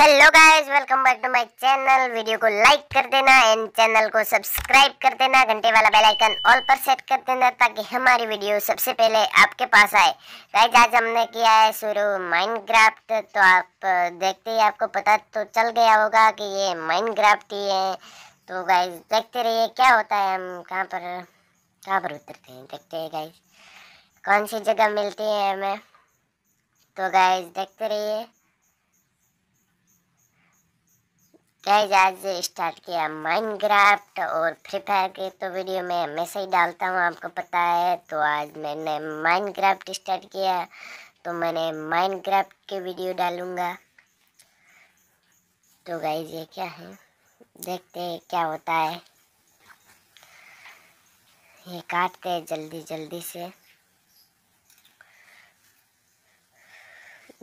Hello guys welcome back to my channel video को like कर देना एंड चैनल को सब्सक्राइब कर देना घंटे वाला बेल आइकन ऑल पर सेट कर देना ताकि हमारी वीडियो सबसे पहले आपके पास आए गाइस आज हमने किया है शुरू माइनक्राफ्ट तो आप देखते ही आपको पता तो चल गया होगा कि ये माइनक्राफ्ट ही है तो गाइस देखते रहिए क्या होता है हम कहाँ पर कहाँ पर उतरते हैं देखते हैं गाइज कौन सी जगह मिलती है हमें तो गाइज देखते रहिए गाइज आज से स्टार्ट किया माइनक्राफ्ट और फ्री फायर के तो वीडियो में हमेशा ही डालता हूँ आपको पता है तो आज मैंने माइनक्राफ्ट स्टार्ट किया तो मैंने माइनक्राफ्ट के वीडियो डालूँगा तो गाइज ये क्या है देखते हैं क्या होता है ये काटते हैं जल्दी जल्दी से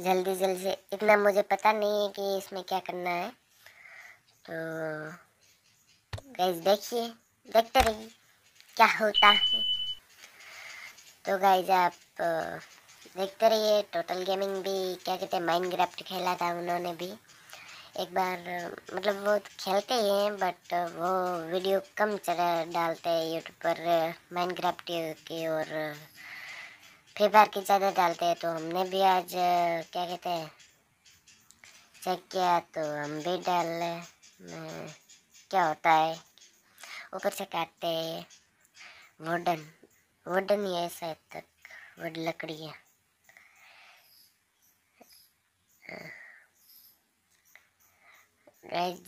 जल्दी जल्दी से इतना मुझे पता नहीं है कि इसमें क्या करना है तो हाँ। गैस देखिए देखते रहिए क्या होता है तो गाइज आप देखते रहिए टोटल गेमिंग भी क्या कहते हैं माइनक्राफ्ट खेला था उन्होंने भी एक बार मतलब वो खेलते ही हैं बट वो वीडियो कम चला डालते हैं यूट्यूब पर माइनक्राफ्ट की और फ्री फायर की ज़्यादा डालते हैं तो हमने भी आज क्या कहते हैं चेक किया तो हम भी डाल रहे में क्या होता है ऊपर से काटते हैं वुडन वुडन ही है तक वुड लकड़ी है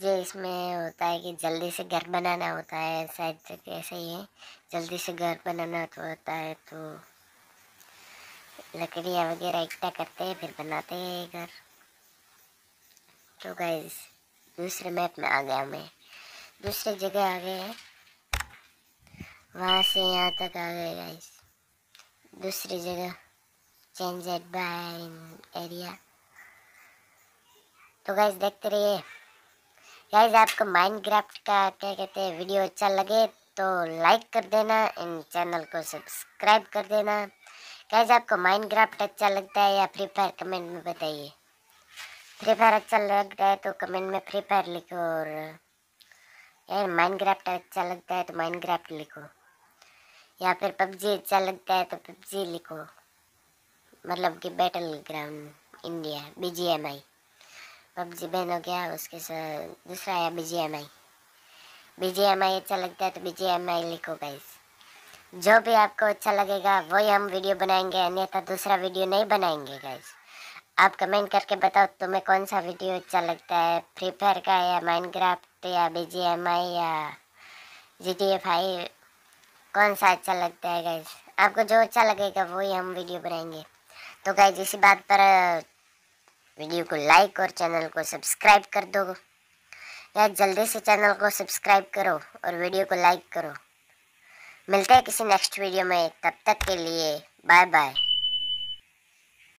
जो इसमें होता है कि जल्दी से घर बनाना होता है शायद तक ऐसा ही है जल्दी से घर बनाना तो होता है तो लकड़ियाँ वगैरह इकट्ठा करते हैं फिर बनाते हैं घर तो गाइज़ दूसरे मैप में आ गया मैं दूसरे जगह आ गए हैं वहाँ से यहाँ तक आ गए गाइस दूसरी जगह चेंज एड बाई एरिया तो गाइस देखते रहिए गाइस आपको माइनक्राफ्ट का क्या कहते हैं वीडियो अच्छा लगे तो लाइक कर देना इन चैनल को सब्सक्राइब कर देना गाइस आपको माइनक्राफ्ट अच्छा लगता है या फ्री फायर कमेंट में बताइए फ्री फायर अच्छा लगता है तो कमेंट में फ्री फायर लिखो और यार माइनक्राफ्ट अच्छा लगता है तो माइनक्राफ्ट लिखो या फिर पबजी अच्छा लगता है तो पबजी लिखो मतलब कि battle ground India B G M I PUBG ban हो गया उसके साथ दूसरा आया बी जी एम आई आई अच्छा लगता है तो बीजीएमआई आई लिखो गाइस जो भी आपको अच्छा लगेगा वही हम वीडियो बनाएंगे अन्यथा दूसरा वीडियो नहीं बनाएंगे गाइज आप कमेंट करके बताओ तुम्हें कौन सा वीडियो अच्छा लगता है फ्री फायर का या माइनक्राफ्ट या बी जी एम आई या जी टी एफ आई कौन सा अच्छा लगता है गाइज आपको जो अच्छा लगेगा वही हम वीडियो बनाएंगे तो गाइज इसी बात पर वीडियो को लाइक और चैनल को सब्सक्राइब कर दो या जल्दी से चैनल को सब्सक्राइब करो और वीडियो को लाइक करो मिलते हैं किसी नेक्स्ट वीडियो में तब तक के लिए बाय बाय